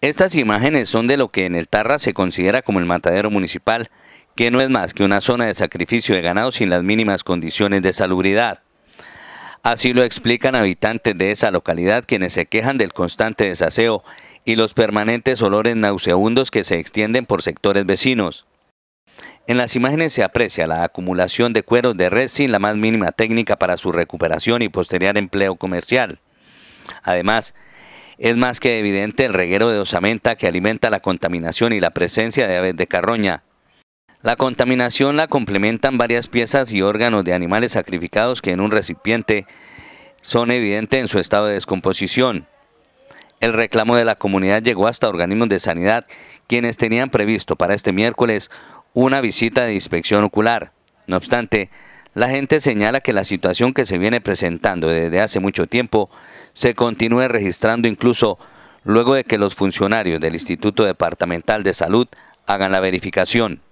Estas imágenes son de lo que en el Tarra se considera como el matadero municipal, que no es más que una zona de sacrificio de ganado sin las mínimas condiciones de salubridad. Así lo explican habitantes de esa localidad quienes se quejan del constante desaseo y los permanentes olores nauseabundos que se extienden por sectores vecinos. En las imágenes se aprecia la acumulación de cueros de res sin la más mínima técnica para su recuperación y posterior empleo comercial. Además, es más que evidente el reguero de osamenta que alimenta la contaminación y la presencia de aves de carroña. La contaminación la complementan varias piezas y órganos de animales sacrificados que en un recipiente son evidentes en su estado de descomposición. El reclamo de la comunidad llegó hasta organismos de sanidad, quienes tenían previsto para este miércoles una visita de inspección ocular. No obstante, la gente señala que la situación que se viene presentando desde hace mucho tiempo se continúe registrando incluso luego de que los funcionarios del Instituto Departamental de Salud hagan la verificación.